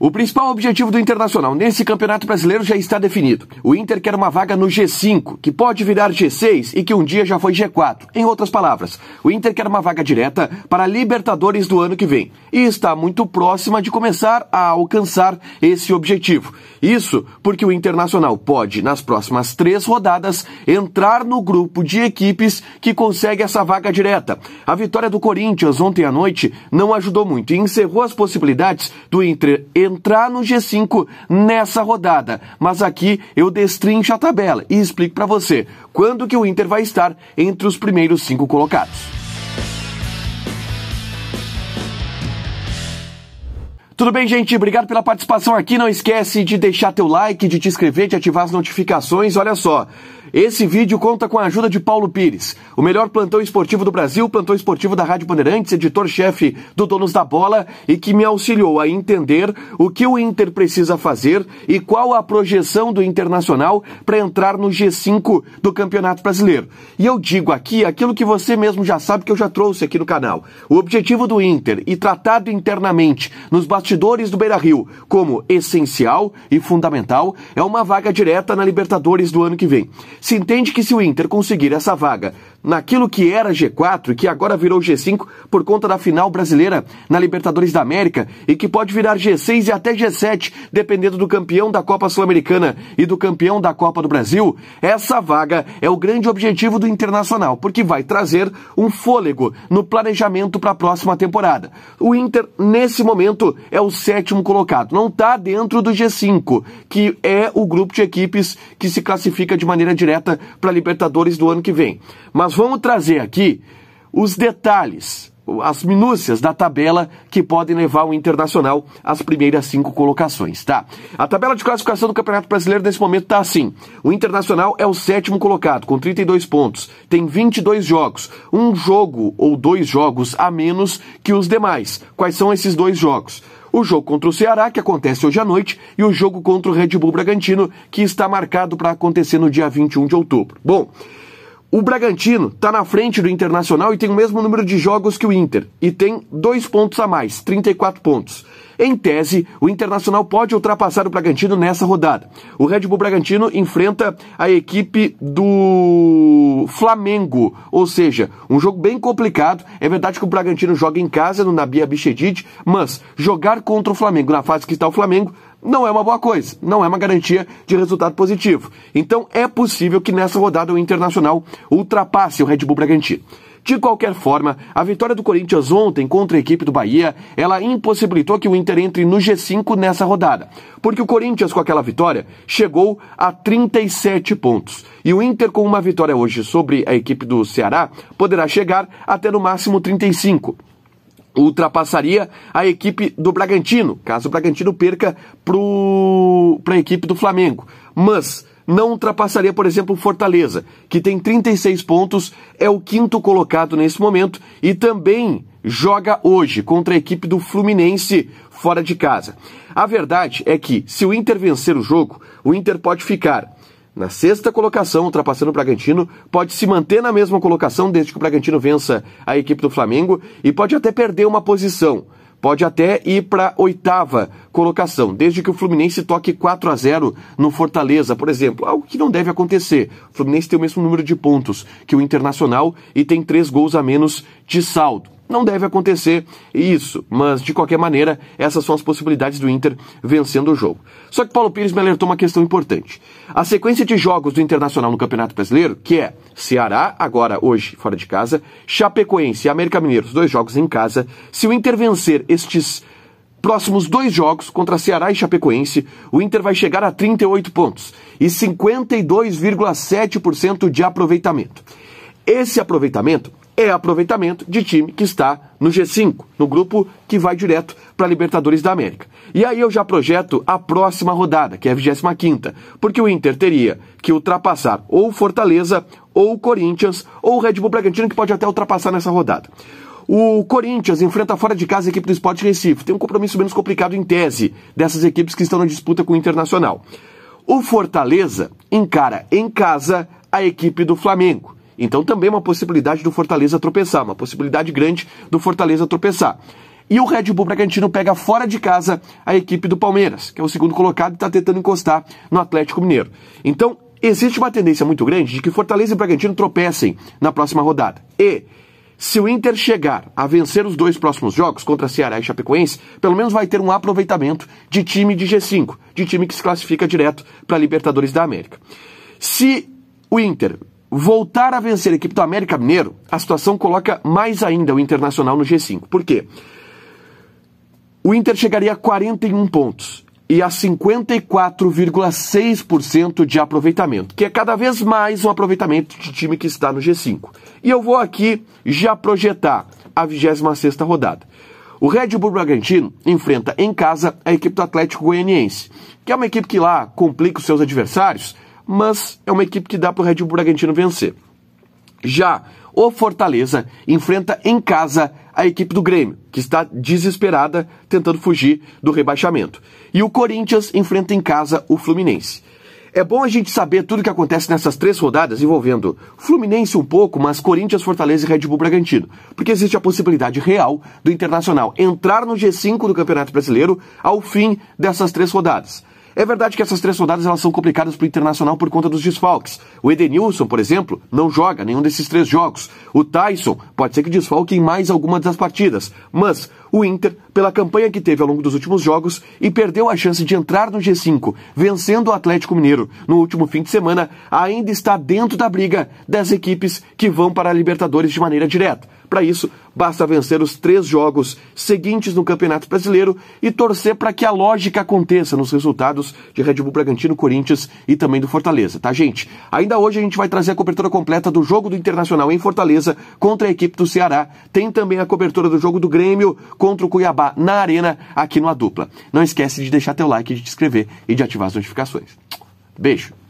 O principal objetivo do Internacional nesse Campeonato Brasileiro já está definido. O Inter quer uma vaga no G5, que pode virar G6 e que um dia já foi G4. Em outras palavras, o Inter quer uma vaga direta para a Libertadores do ano que vem e está muito próxima de começar a alcançar esse objetivo. Isso porque o Internacional pode, nas próximas três rodadas, entrar no grupo de equipes que consegue essa vaga direta. A vitória do Corinthians ontem à noite não ajudou muito e encerrou as possibilidades do Inter entrar no G5 nessa rodada. Mas aqui eu destrincho a tabela e explico para você quando que o Inter vai estar entre os primeiros cinco colocados. Tudo bem, gente? Obrigado pela participação aqui. Não esquece de deixar teu like, de te inscrever, de ativar as notificações. Olha só, esse vídeo conta com a ajuda de Paulo Pires, o melhor plantão esportivo do Brasil, plantão esportivo da Rádio Bandeirantes, editor-chefe do Donos da Bola e que me auxiliou a entender o que o Inter precisa fazer e qual a projeção do Internacional para entrar no G5 do Campeonato Brasileiro. E eu digo aqui aquilo que você mesmo já sabe que eu já trouxe aqui no canal. O objetivo do Inter e tratado internamente nos bastidores do Beira-Rio como essencial e fundamental é uma vaga direta na Libertadores do ano que vem se entende que se o Inter conseguir essa vaga naquilo que era G4 e que agora virou G5 por conta da final brasileira na Libertadores da América e que pode virar G6 e até G7, dependendo do campeão da Copa Sul-Americana e do campeão da Copa do Brasil, essa vaga é o grande objetivo do Internacional, porque vai trazer um fôlego no planejamento para a próxima temporada. O Inter, nesse momento, é o sétimo colocado, não está dentro do G5, que é o grupo de equipes que se classifica de maneira direta para a Libertadores do ano que vem. Mas nós vamos trazer aqui os detalhes, as minúcias da tabela que podem levar o Internacional às primeiras cinco colocações, tá? A tabela de classificação do Campeonato Brasileiro nesse momento tá assim. O Internacional é o sétimo colocado, com 32 pontos. Tem 22 jogos. Um jogo ou dois jogos a menos que os demais. Quais são esses dois jogos? o jogo contra o Ceará, que acontece hoje à noite, e o jogo contra o Red Bull Bragantino, que está marcado para acontecer no dia 21 de outubro. Bom, o Bragantino está na frente do Internacional e tem o mesmo número de jogos que o Inter, e tem dois pontos a mais, 34 pontos. Em tese, o Internacional pode ultrapassar o Bragantino nessa rodada. O Red Bull Bragantino enfrenta a equipe do Flamengo, ou seja, um jogo bem complicado. É verdade que o Bragantino joga em casa no Nabi Abichedid, mas jogar contra o Flamengo na fase que está o Flamengo não é uma boa coisa, não é uma garantia de resultado positivo. Então é possível que nessa rodada o Internacional ultrapasse o Red Bull Bragantino. De qualquer forma, a vitória do Corinthians ontem contra a equipe do Bahia, ela impossibilitou que o Inter entre no G5 nessa rodada, porque o Corinthians com aquela vitória chegou a 37 pontos. E o Inter com uma vitória hoje sobre a equipe do Ceará poderá chegar até no máximo 35 ultrapassaria a equipe do Bragantino, caso o Bragantino perca para a equipe do Flamengo. Mas não ultrapassaria, por exemplo, o Fortaleza, que tem 36 pontos, é o quinto colocado nesse momento e também joga hoje contra a equipe do Fluminense fora de casa. A verdade é que, se o Inter vencer o jogo, o Inter pode ficar na sexta colocação, ultrapassando o Bragantino, pode se manter na mesma colocação desde que o Bragantino vença a equipe do Flamengo e pode até perder uma posição. Pode até ir para oitava colocação, desde que o Fluminense toque 4 a 0 no Fortaleza, por exemplo, algo que não deve acontecer. O Fluminense tem o mesmo número de pontos que o Internacional e tem três gols a menos de saldo. Não deve acontecer isso, mas de qualquer maneira, essas são as possibilidades do Inter vencendo o jogo. Só que Paulo Pires me alertou uma questão importante. A sequência de jogos do Internacional no Campeonato Brasileiro, que é Ceará, agora hoje fora de casa, Chapecoense e América Mineiro, dois jogos em casa, se o Inter vencer estes próximos dois jogos contra Ceará e Chapecoense, o Inter vai chegar a 38 pontos e 52,7% de aproveitamento. Esse aproveitamento é aproveitamento de time que está no G5, no grupo que vai direto para a Libertadores da América. E aí eu já projeto a próxima rodada, que é a 25ª, porque o Inter teria que ultrapassar ou Fortaleza, ou Corinthians, ou Red Bull Bragantino, que pode até ultrapassar nessa rodada. O Corinthians enfrenta fora de casa a equipe do Sport Recife. Tem um compromisso menos complicado em tese dessas equipes que estão na disputa com o Internacional. O Fortaleza encara em casa a equipe do Flamengo. Então também uma possibilidade do Fortaleza tropeçar, uma possibilidade grande do Fortaleza tropeçar. E o Red Bull Bragantino pega fora de casa a equipe do Palmeiras, que é o segundo colocado e está tentando encostar no Atlético Mineiro. Então, existe uma tendência muito grande de que Fortaleza e Bragantino tropecem na próxima rodada. E se o Inter chegar a vencer os dois próximos jogos contra Ceará e Chapecoense, pelo menos vai ter um aproveitamento de time de G5, de time que se classifica direto para Libertadores da América. Se o Inter voltar a vencer a equipe do América Mineiro, a situação coloca mais ainda o Internacional no G5. Por quê? O Inter chegaria a 41 pontos e a 54,6% de aproveitamento, que é cada vez mais um aproveitamento de time que está no G5. E eu vou aqui já projetar a 26ª rodada. O Red Bull Bragantino enfrenta em casa a equipe do Atlético Goianiense, que é uma equipe que lá complica os seus adversários, mas é uma equipe que dá para o Red Bull Bragantino vencer. Já o Fortaleza enfrenta em casa a equipe do Grêmio, que está desesperada tentando fugir do rebaixamento. E o Corinthians enfrenta em casa o Fluminense. É bom a gente saber tudo o que acontece nessas três rodadas envolvendo Fluminense um pouco, mas Corinthians, Fortaleza e Red Bull Bragantino, porque existe a possibilidade real do Internacional entrar no G5 do Campeonato Brasileiro ao fim dessas três rodadas. É verdade que essas três rodadas elas são complicadas para o Internacional por conta dos desfalques. O Edenilson, por exemplo, não joga nenhum desses três jogos. O Tyson pode ser que desfalque em mais algumas das partidas. Mas o Inter, pela campanha que teve ao longo dos últimos jogos e perdeu a chance de entrar no G5, vencendo o Atlético Mineiro no último fim de semana, ainda está dentro da briga das equipes que vão para a Libertadores de maneira direta. Para isso, basta vencer os três jogos seguintes no Campeonato Brasileiro e torcer para que a lógica aconteça nos resultados de Red Bull Bragantino, Corinthians e também do Fortaleza, tá, gente? Ainda hoje a gente vai trazer a cobertura completa do jogo do Internacional em Fortaleza contra a equipe do Ceará. Tem também a cobertura do jogo do Grêmio contra o Cuiabá na Arena, aqui no A Dupla. Não esquece de deixar teu like, de te inscrever e de ativar as notificações. Beijo!